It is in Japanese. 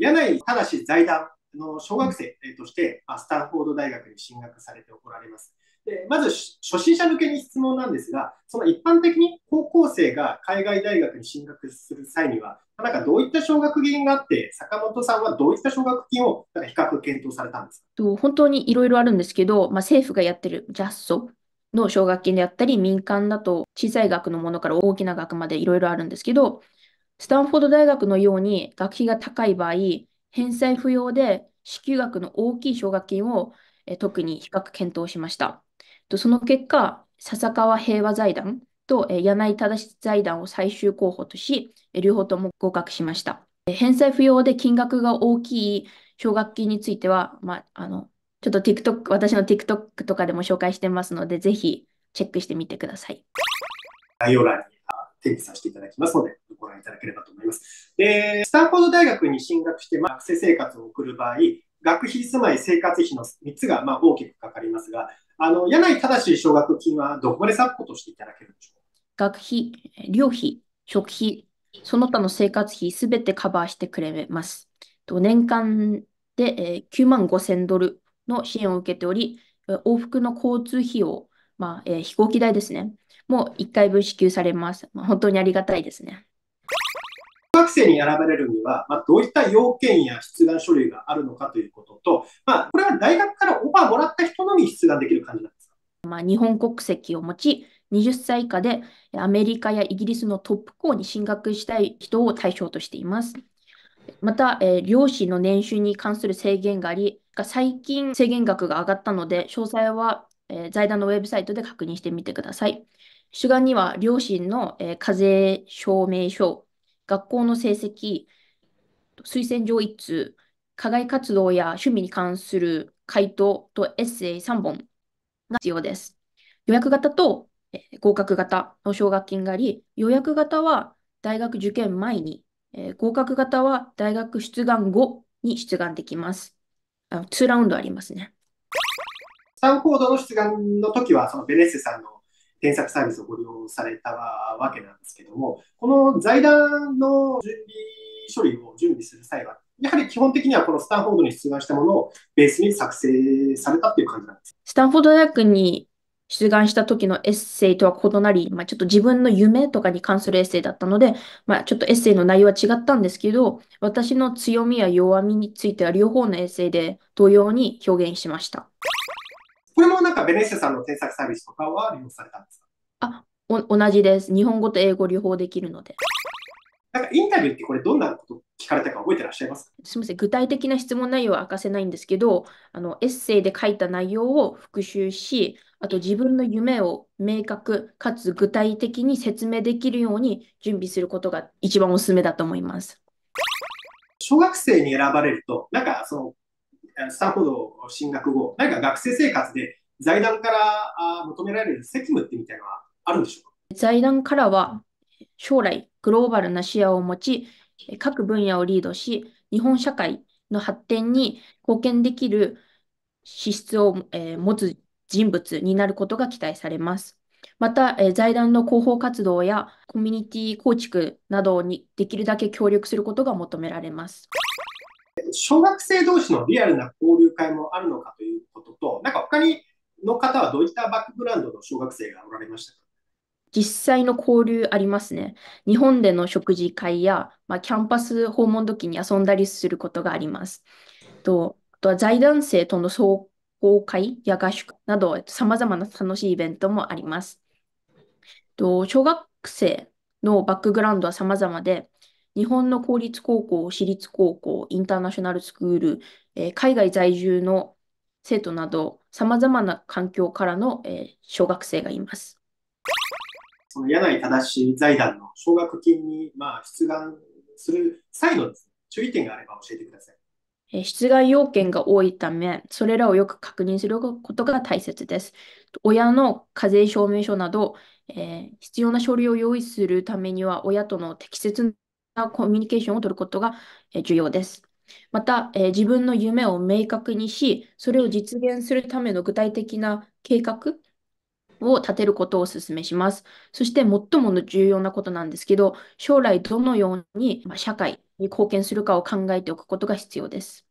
柳井正財団の小学生として、まスタンフォード大学に進学されておられます。でまず初心者向けに質問なんですが、その一般的に高校生が海外大学に進学する際には、なんかどういった奨学金があって、坂本さんはどういった奨学金をなんか比較検討されたんですか本当にいろいろあるんですけど、まあ、政府がやってる JASO の奨学金であったり、民間だと小さい額のものから大きな額までいろいろあるんですけど、スタンフォード大学のように学費が高い場合、返済不要で支給額の大きい奨学金を特に比較検討しました。その結果、笹川平和財団と柳井正財団を最終候補とし、両方とも合格しました。返済不要で金額が大きい奨学金については、まあ、あの、ちょっと TikTok、私の TikTok とかでも紹介してますので、ぜひチェックしてみてください。概要欄に定義させていただきますので、ご覧いただければと思います。で、スタンフォード大学に進学して、まあ、学生生活を送る場合、学費、住まい、生活費の3つが、まあ、大きくかかりますが、あの、柳井正奨学金はどこまでサポートしていただけるんでしょう学費、寮費、食費、その他の生活費すべてカバーしてくれます。年間で9万5千ドルの支援を受けており、往復の交通費用まあ、えー、飛行機代ですね。もう1回分支給されます。まあ、本当にありがたいですね。学生に選ばれるには、まあ、どういった要件や出願書類があるのかということと、まあ、これは大学からオファーもらった人のみ出願できる感じなんですか、まあ、日本国籍を持ち、20歳以下でアメリカやイギリスのトップ校に進学したい人を対象としています。また、えー、漁師の年収に関する制限があり、最近制限額が上がったので、詳細はえー、財団のウェブサイトで確認してみてください。主眼には両親の、えー、課税証明書、学校の成績、推薦状一通、課外活動や趣味に関する回答とエッセイ3本が必要です。予約型と合格型の奨学金があり、予約型は大学受験前に、えー、合格型は大学出願後に出願できます。あ2ラウンドありますね。ンフォードの出願の時は、そのベネッセさんの添削サービスをご利用されたわけなんですけども、この財団の準備処理を準備する際は、やはり基本的にはこのスタンフォードに出願したものをベースに作成されたっていう感じなんです。スタンフォード大学に出願した時のエッセイとは異なり、まあ、ちょっと自分の夢とかに関するエッセイだったので、まあ、ちょっとエッセイの内容は違ったんですけど、私の強みや弱みについては両方のエッセイで同様に表現しました。これもなんかベネッセさんの添削サービスとかは利用されたんですかあお同じです。日本語と英語両方できるので。なんかインタビューってこれどんなこと聞かれたか覚えてらっしゃいますすみません、具体的な質問内容は明かせないんですけど、あのエッセイで書いた内容を復習し、あと自分の夢を明確かつ具体的に説明できるように準備することが一番おすすめだと思います。小学生に選ばれると、なんかそのスタンフォード進学後、何か学生生活で財団から求められる責務ってみたいなのはあるんでしょうか財団からは将来グローバルな視野を持ち、各分野をリードし、日本社会の発展に貢献できる資質を、えー、持つ人物になることが期待されます。また、えー、財団の広報活動やコミュニティ構築などにできるだけ協力することが求められます。小学生同士のリアルな交流会もあるのかということと、なんか他にの方はどういったバックグラウンドの小学生がおられましたか実際の交流ありますね。日本での食事会や、まあ、キャンパス訪問時に遊んだりすることがあります。とあとは財団生との総合会や合宿など、さまざまな楽しいイベントもあります。と小学生のバックグラウンドは様々で、日本の公立高校、私立高校、インターナショナルスクール、えー、海外在住の生徒など、さまざまな環境からの、えー、小学生がいます。その柳正し財団の奨学金に、まあ、出願する際の注意点があれば教えてください。出願要件が多いため、それらをよく確認することが大切です。親の課税証明書など、えー、必要な書類を用意するためには、親との適切なコミュニケーションを取ることが重要です。また、えー、自分の夢を明確にし、それを実現するための具体的な計画を立てることをお勧めします。そして、最も重要なことなんですけど、将来どのように社会に貢献するかを考えておくことが必要です。